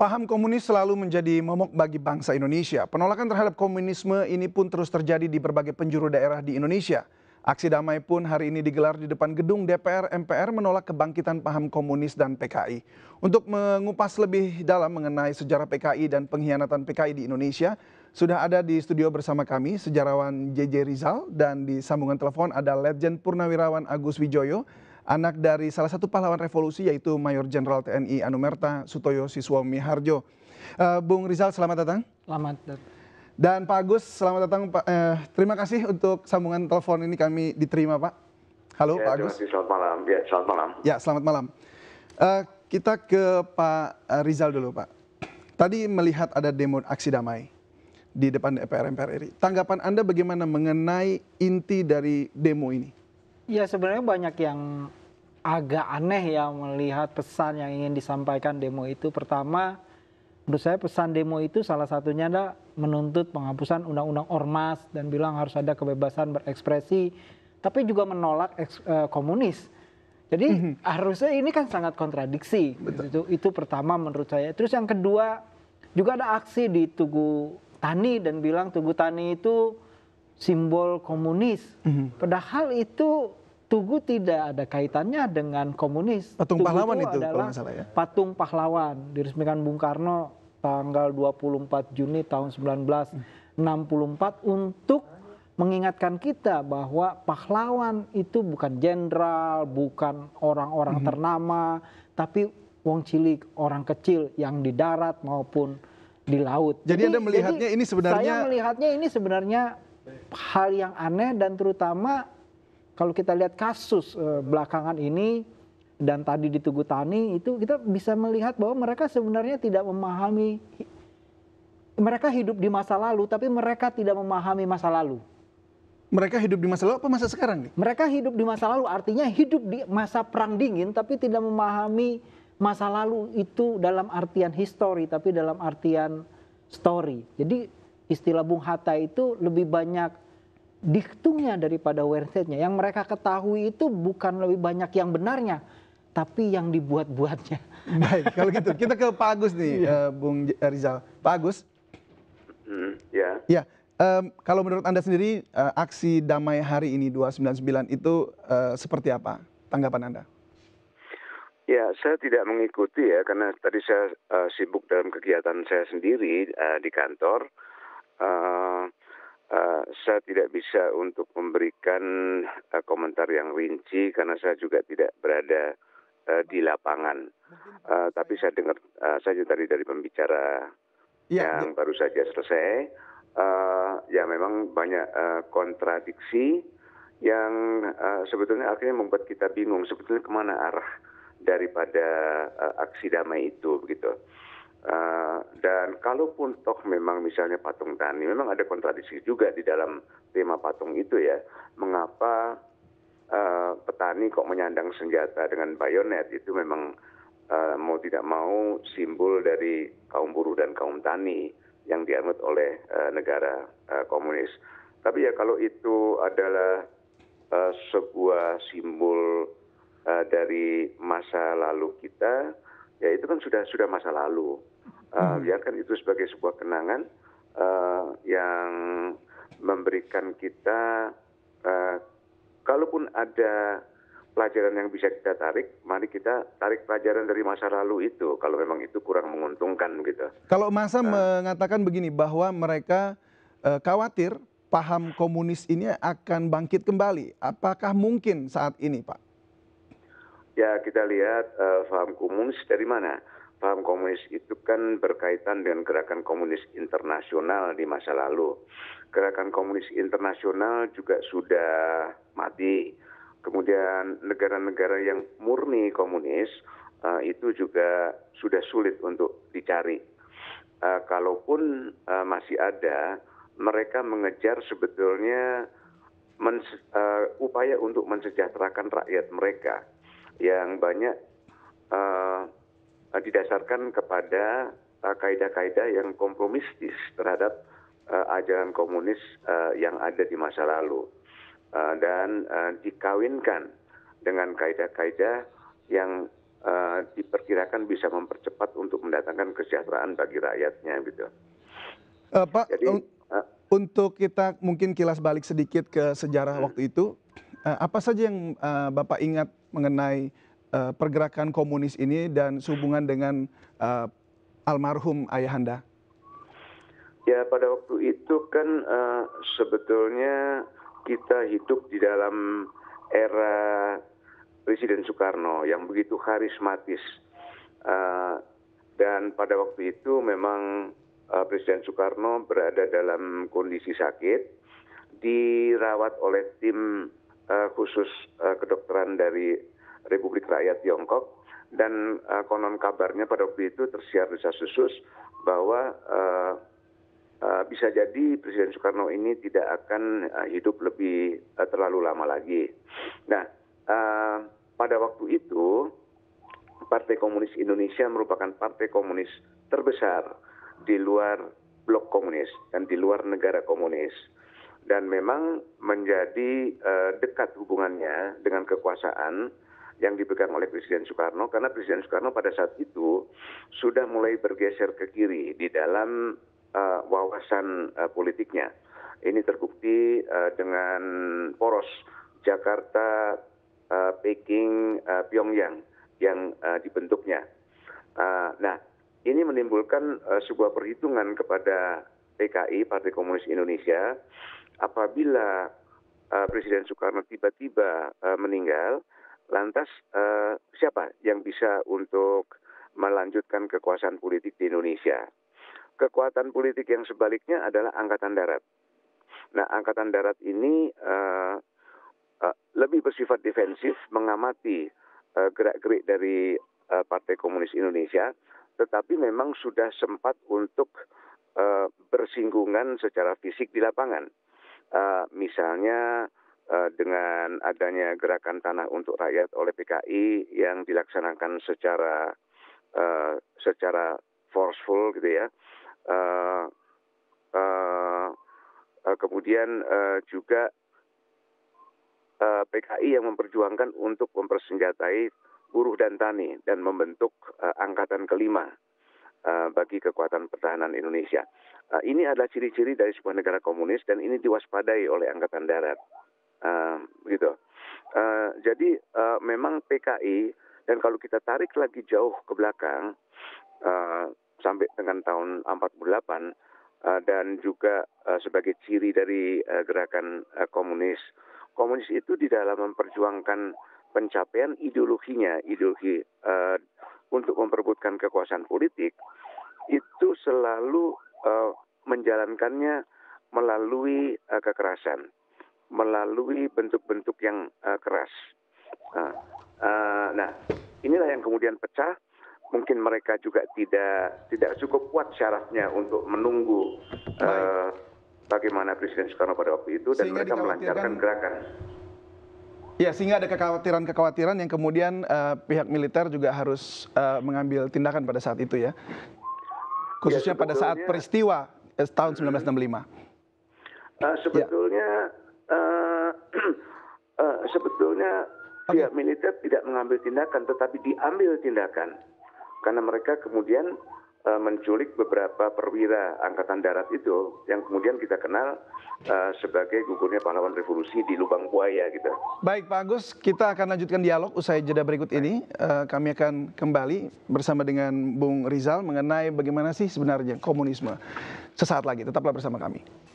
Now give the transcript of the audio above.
Paham komunis selalu menjadi momok bagi bangsa Indonesia. Penolakan terhadap komunisme ini pun terus terjadi di berbagai penjuru daerah di Indonesia. Aksi damai pun hari ini digelar di depan gedung DPR MPR menolak kebangkitan paham komunis dan PKI. Untuk mengupas lebih dalam mengenai sejarah PKI dan pengkhianatan PKI di Indonesia, sudah ada di studio bersama kami sejarawan JJ Rizal dan di sambungan telepon ada Legend Purnawirawan Agus Wijoyo anak dari salah satu pahlawan revolusi yaitu Mayor Jenderal TNI Anumerta Sutoyo Siswomi Harjo. Eh, Bung Rizal selamat datang. Selamat datang. Dan Pak Agus selamat datang. Pak. Eh, terima kasih untuk sambungan telepon ini kami diterima Pak. Halo ya, Pak Agus. Kasih, selamat malam. Ya, selamat malam. Ya, selamat malam. Uh, kita ke Pak eh, Rizal dulu Pak. Tadi melihat ada demo aksi damai di depan DPR MPR RI. Tanggapan Anda bagaimana mengenai inti dari demo ini? Ya sebenarnya banyak yang agak aneh ya melihat pesan yang ingin disampaikan demo itu. Pertama, menurut saya pesan demo itu salah satunya ada menuntut penghapusan undang-undang ormas dan bilang harus ada kebebasan berekspresi, tapi juga menolak eks, e, komunis. Jadi mhm. harusnya ini kan sangat kontradiksi. Betul. Itu, itu pertama menurut saya. Terus yang kedua juga ada aksi di Tugu Tani dan bilang Tugu Tani itu simbol komunis. Mm -hmm. Padahal itu Tugu tidak ada kaitannya dengan komunis. Patung Tugu pahlawan itu, itu kalau salah ya. Patung pahlawan diresmikan Bung Karno tanggal 24 Juni tahun 1964 untuk mengingatkan kita bahwa pahlawan itu bukan jenderal, bukan orang-orang -hmm. ternama, tapi wong cilik, orang kecil yang di darat maupun di laut. Jadi, jadi Anda melihatnya jadi ini sebenarnya Saya melihatnya ini sebenarnya hal yang aneh dan terutama kalau kita lihat kasus eh, belakangan ini dan tadi di Tugu Tani itu kita bisa melihat bahwa mereka sebenarnya tidak memahami mereka hidup di masa lalu tapi mereka tidak memahami masa lalu. Mereka hidup di masa lalu apa masa sekarang nih? Mereka hidup di masa lalu artinya hidup di masa perang dingin tapi tidak memahami masa lalu itu dalam artian histori tapi dalam artian story. Jadi istilah Bung Hatta itu lebih banyak diktungnya daripada website-nya yang mereka ketahui itu bukan lebih banyak yang benarnya tapi yang dibuat-buatnya. Baik, kalau gitu kita ke Pak Agus nih, iya. uh, Bung eh, Rizal. Pak Agus, mm, ya. Yeah. Ya, um, kalau menurut anda sendiri uh, aksi damai hari ini 299 itu uh, seperti apa? Tanggapan anda? Ya, saya tidak mengikuti ya karena tadi saya uh, sibuk dalam kegiatan saya sendiri uh, di kantor. Uh, Uh, saya tidak bisa untuk memberikan uh, komentar yang rinci karena saya juga tidak berada uh, di lapangan. Uh, tapi saya dengar uh, saja tadi dari pembicara ya, yang ya. baru saja selesai, uh, ya memang banyak uh, kontradiksi yang uh, sebetulnya akhirnya membuat kita bingung sebetulnya kemana arah daripada uh, aksi damai itu begitu. Eh, dan kalaupun toh memang misalnya patung tani, memang ada kontradiksi juga di dalam tema patung itu ya. Mengapa uh, petani kok menyandang senjata dengan bayonet itu memang uh, mau tidak mau simbol dari kaum buruh dan kaum tani yang dianut oleh uh, negara uh, komunis. Tapi ya kalau itu adalah uh, sebuah simbol uh, dari masa lalu kita, ya itu kan sudah sudah masa lalu Ah, hmm. Biarkan itu sebagai sebuah kenangan uh, yang memberikan kita, uh, kalaupun ada pelajaran yang bisa kita tarik, mari kita tarik pelajaran dari masa lalu itu kalau memang itu kurang menguntungkan gitu. Kalau masa uh, mengatakan begini bahwa mereka uh, khawatir paham komunis ini akan bangkit kembali, apakah mungkin saat ini, Pak? Ya kita lihat uh, paham komunis dari mana paham komunis itu kan berkaitan dengan gerakan komunis internasional di masa lalu. Gerakan komunis internasional juga sudah mati. Kemudian negara-negara yang murni komunis uh, itu juga sudah sulit untuk dicari. Uh, kalaupun uh, masih ada, mereka mengejar sebetulnya men, uh, upaya untuk mensejahterakan rakyat mereka yang banyak uh, Eh, didasarkan kepada eh, kaedah kaedah yang kompromistis terhadap eh, ajaran komunis yang ada di masa lalu dan dikawinkan dengan kaedah-kaedah yang diperkirakan bisa mempercepat untuk mendatangkan kesejahteraan bagi rakyatnya gitu. Uh, Pak, Jadi, uh, untuk kita mungkin kilas balik sedikit ke sejarah uh, waktu itu, uh, apa saja yang uh, Bapak ingat mengenai Eh, pergerakan komunis ini dan sehubungan dengan eh, almarhum ayahanda? Ya pada waktu itu kan uh, sebetulnya kita hidup di dalam era Presiden Soekarno yang begitu karismatis. Uh, dan pada waktu itu memang uh, Presiden Soekarno berada dalam kondisi sakit, dirawat oleh tim uh, khusus uh, kedokteran dari Republik Rakyat Tiongkok dan uh, konon kabarnya pada waktu itu tersiar di Sasusus bahwa uh, uh, bisa jadi Presiden Soekarno ini tidak akan uh, hidup lebih uh, terlalu lama lagi. Nah, uh, pada waktu itu Partai Komunis Indonesia merupakan partai komunis terbesar di luar blok komunis dan di luar negara komunis dan memang menjadi uh, dekat hubungannya dengan kekuasaan yang dipegang oleh Presiden Soekarno karena Presiden Soekarno pada saat itu sudah mulai bergeser ke kiri di dalam uh, wawasan uh, politiknya. Ini terbukti uh, dengan poros Jakarta, uh, Peking, uh, Pyongyang yang uh, dibentuknya. Uh, nah, ini menimbulkan uh, sebuah perhitungan kepada PKI Partai Komunis Indonesia apabila uh, Presiden Soekarno tiba-tiba uh, meninggal Lantas eh, siapa yang bisa untuk melanjutkan kekuasaan politik di Indonesia? Kekuatan politik yang sebaliknya adalah angkatan darat. Nah, angkatan darat ini eh, eh, lebih bersifat defensif, mengamati eh, gerak-gerik dari eh, Partai Komunis Indonesia, tetapi memang sudah sempat untuk eh, bersinggungan secara fisik di lapangan. Eh, misalnya Eh, dengan adanya gerakan tanah untuk rakyat oleh PKI yang dilaksanakan secara uh, secara forceful gitu ya. Uh, uh, uh, kemudian uh, juga uh, PKI yang memperjuangkan untuk mempersenjatai buruh dan tani dan membentuk uh, angkatan kelima uh, bagi kekuatan pertahanan Indonesia. Uh, ini adalah ciri-ciri dari sebuah negara komunis dan ini diwaspadai oleh Angkatan Darat gitu. Uh, jadi uh, memang PKI dan kalau kita tarik lagi jauh ke belakang uh, sampai dengan tahun 48 uh, dan juga uh, sebagai ciri dari uh, gerakan uh, komunis. Komunis itu di dalam memperjuangkan pencapaian ideologinya, ideologi uh, untuk memperbutkan kekuasaan politik itu selalu uh, menjalankannya melalui uh, kekerasan melalui bentuk-bentuk yang uh, keras. Nah, uh, nah, inilah yang kemudian pecah. Mungkin mereka juga tidak tidak cukup kuat syaratnya untuk menunggu uh, bagaimana Presiden Soekarno pada waktu itu dan sehingga mereka melancarkan gerakan. Ya, sehingga ada kekhawatiran-kekhawatiran yang kemudian uh, pihak militer juga harus uh, mengambil tindakan pada saat itu ya. ya Khususnya ya, pada saat peristiwa eh, tahun 1965. Hmm. Uh, sebetulnya ya uh, uh, sebetulnya okay. pihak militer tidak mengambil tindakan, tetapi diambil tindakan karena mereka kemudian uh, menculik beberapa perwira angkatan darat itu yang kemudian kita kenal uh, sebagai gugurnya pahlawan revolusi di Lubang Buaya gitu. Baik Pak Agus, kita akan lanjutkan dialog usai jeda berikut ini. Uh, kami akan kembali bersama dengan Bung Rizal mengenai bagaimana sih sebenarnya komunisme. Sesaat lagi tetaplah bersama kami.